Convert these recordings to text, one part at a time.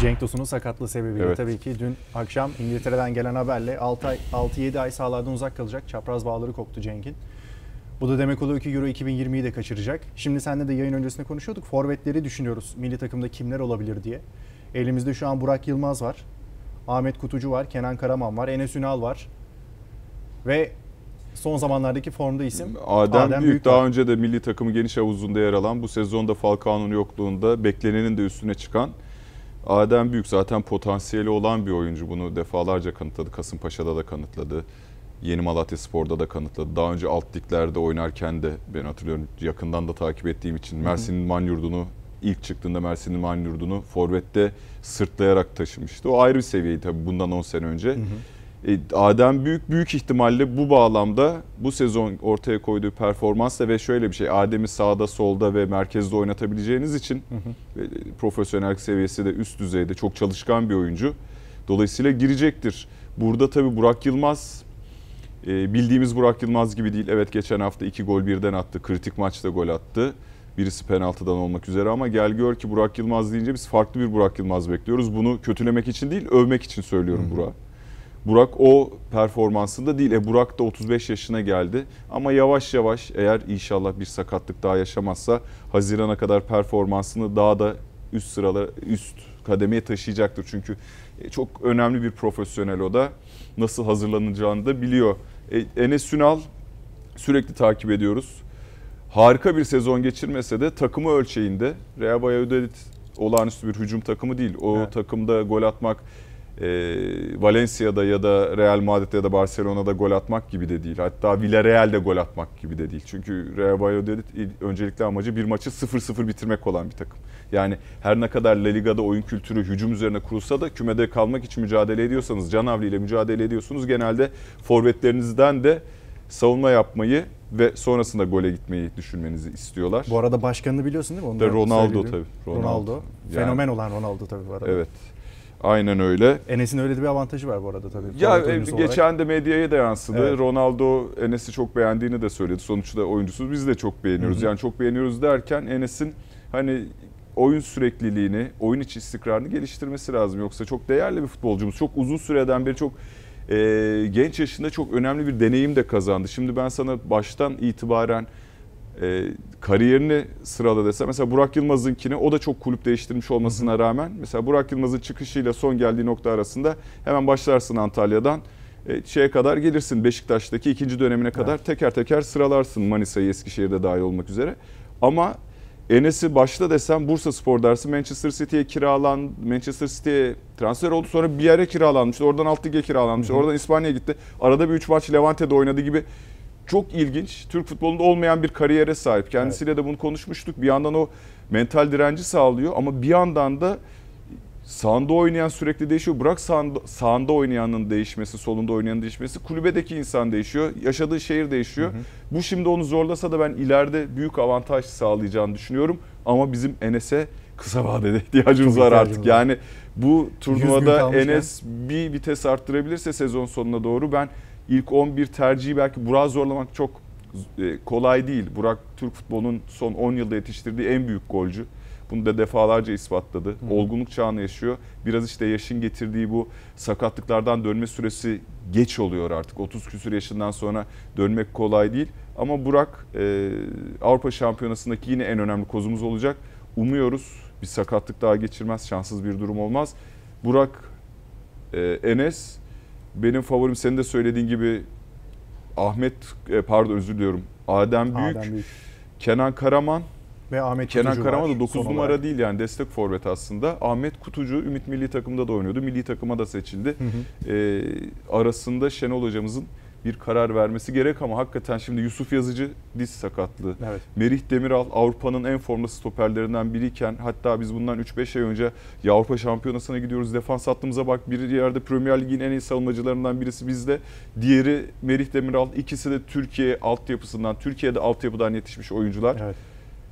Cenk Tosun'un sakatlığı sebebiyle evet. tabii ki dün akşam İngiltere'den gelen haberle 6 ay 6-7 ay sahalardan uzak kalacak. Çapraz bağları koptu Cenk'in. Bu da demek oluyor ki Euro 2020'yi de kaçıracak. Şimdi seninle de yayın öncesinde konuşuyorduk. Forvetleri düşünüyoruz. Milli takımda kimler olabilir diye. Elimizde şu an Burak Yılmaz var. Ahmet Kutucu var. Kenan Karaman var. Enes Ünal var. Ve son zamanlardaki formda isim Adem, Adem Büyük, daha var. önce de milli takımı geniş havuzunda yer alan bu sezonda Falcao'nun yokluğunda beklenenin de üstüne çıkan Adem Büyük zaten potansiyeli olan bir oyuncu. Bunu defalarca kanıtladı. Kasımpaşa'da da kanıtladı. Yeni Malatya Spor'da da kanıtladı. Daha önce alt liglerde oynarken de ben hatırlıyorum yakından da takip ettiğim için Mersin'in Manyurdu'nu ilk çıktığında Mersin'in Manyurdu'nu forvette sırtlayarak taşımıştı. O ayrı bir seviyeydi tabii bundan 10 sene önce. Hı hı. E, Adem Büyük büyük ihtimalle bu bağlamda bu sezon ortaya koyduğu performansla ve şöyle bir şey Adem'i sağda solda ve merkezde oynatabileceğiniz için hı hı. profesyonel seviyesi de üst düzeyde çok çalışkan bir oyuncu. Dolayısıyla girecektir. Burada tabi Burak Yılmaz e, bildiğimiz Burak Yılmaz gibi değil. Evet geçen hafta iki gol birden attı. Kritik maçta gol attı. Birisi penaltıdan olmak üzere ama gel gör ki Burak Yılmaz deyince biz farklı bir Burak Yılmaz bekliyoruz. Bunu kötülemek için değil övmek için söylüyorum Burak'a. Burak o performansında değil. E Burak da 35 yaşına geldi. Ama yavaş yavaş eğer inşallah bir sakatlık daha yaşamazsa Haziran'a kadar performansını daha da üst sıralara üst kademeye taşıyacaktır. Çünkü e, çok önemli bir profesyonel o da. Nasıl hazırlanacağını da biliyor. E, Enes Ünal sürekli takip ediyoruz. Harika bir sezon geçirmese de takımı ölçeğinde Real Valladolid olağanüstü bir hücum takımı değil. O evet. takımda gol atmak e, Valencia'da ya da Real Madrid'de ya da Barcelona'da gol atmak gibi de değil. Hatta Villarreal'de gol atmak gibi de değil. Çünkü Real Valladolid öncelikle amacı bir maçı 0-0 bitirmek olan bir takım. Yani her ne kadar La Liga'da oyun kültürü hücum üzerine kurulsa da kümede kalmak için mücadele ediyorsanız, Canavli ile mücadele ediyorsunuz. Genelde forvetlerinizden de savunma yapmayı ve sonrasında gole gitmeyi düşünmenizi istiyorlar. Bu arada başkanını biliyorsun değil mi? onu? de Ronaldo tabii. Ronaldo. Ronaldo. Yani, Fenomen olan Ronaldo tabii bu arada. Evet. Aynen öyle. Enes'in öyle bir avantajı var bu arada tabii. Ya e, geçen olarak. de medyaya da yansıdı. Evet. Ronaldo Enes'i çok beğendiğini de söyledi. Sonuçta oyuncusu biz de çok beğeniyoruz. Hı-hı. Yani çok beğeniyoruz derken Enes'in hani oyun sürekliliğini, oyun içi istikrarını geliştirmesi lazım. Yoksa çok değerli bir futbolcumuz. Çok uzun süreden beri çok e, genç yaşında çok önemli bir deneyim de kazandı. Şimdi ben sana baştan itibaren e, kariyerini sırala dese mesela Burak Yılmaz'ınkini o da çok kulüp değiştirmiş olmasına rağmen mesela Burak Yılmaz'ın çıkışıyla son geldiği nokta arasında hemen başlarsın Antalya'dan e, şeye kadar gelirsin Beşiktaş'taki ikinci dönemine kadar evet. teker teker sıralarsın Manisa'yı Eskişehir'de dahil olmak üzere. Ama Enes'i başta desem Bursa Spor dersi Manchester City'ye kiralan Manchester City'ye transfer oldu. Sonra bir yere kiralanmıştı. Oradan alt lige kiralanmıştı. Oradan İspanya'ya gitti. Arada bir üç maç Levante'de oynadı gibi çok ilginç. Türk futbolunda olmayan bir kariyere sahip. Kendisiyle evet. de bunu konuşmuştuk. Bir yandan o mental direnci sağlıyor ama bir yandan da sahanda oynayan sürekli değişiyor. Bırak sahanda, sahanda oynayanın değişmesi, solunda oynayanın değişmesi. Kulübedeki insan değişiyor. Yaşadığı şehir değişiyor. Hı hı. Bu şimdi onu zorlasa da ben ileride büyük avantaj sağlayacağını düşünüyorum. Ama bizim Enes'e kısa vadede ihtiyacımız var artık. Var. Yani bu turnuvada Enes yani. bir vites arttırabilirse sezon sonuna doğru ben ilk 11 tercihi belki Burak zorlamak çok e, kolay değil. Burak Türk futbolunun son 10 yılda yetiştirdiği en büyük golcü. Bunu da defalarca ispatladı. Hı. Olgunluk çağını yaşıyor. Biraz işte yaşın getirdiği bu sakatlıklardan dönme süresi geç oluyor artık. 30 küsur yaşından sonra dönmek kolay değil. Ama Burak e, Avrupa Şampiyonası'ndaki yine en önemli kozumuz olacak. Umuyoruz bir sakatlık daha geçirmez, şanssız bir durum olmaz. Burak, e, Enes benim favorim senin de söylediğin gibi Ahmet e, pardon özür diliyorum. Adem Büyük, Adem Büyük. Kenan Karaman ve Ahmet Kenan Kutucu Karaman da 9 numara olarak. değil yani destek forvet aslında. Ahmet Kutucu Ümit Milli Takım'da da oynuyordu. Milli takıma da seçildi. Hı hı. E, arasında Şenol hocamızın bir karar vermesi gerek ama hakikaten şimdi Yusuf Yazıcı diz sakatlığı. Evet. Merih Demiral Avrupa'nın en formda stoperlerinden biriyken hatta biz bundan 3-5 ay önce ya Avrupa Şampiyonası'na gidiyoruz defans hattımıza bak bir yerde Premier Lig'in en iyi savunmacılarından birisi bizde. Diğeri Merih Demiral ikisi de Türkiye altyapısından Türkiye'de altyapıdan yetişmiş oyuncular. Evet.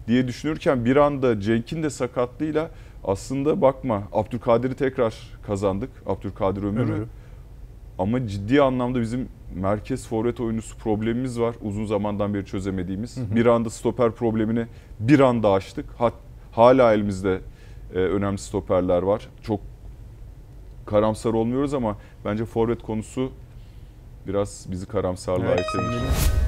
diye düşünürken bir anda Cenk'in de sakatlığıyla aslında bakma Abdülkadir'i tekrar kazandık. Abdülkadir Ömür'ü. Ömür'ü ama ciddi anlamda bizim merkez forvet oyuncusu problemimiz var. Uzun zamandan beri çözemediğimiz. Hı hı. Bir anda stoper problemini bir anda açtık. Hat, hala elimizde e, önemli stoperler var. Çok karamsar olmuyoruz ama bence forvet konusu biraz bizi karamsarlığa evet. itebilir.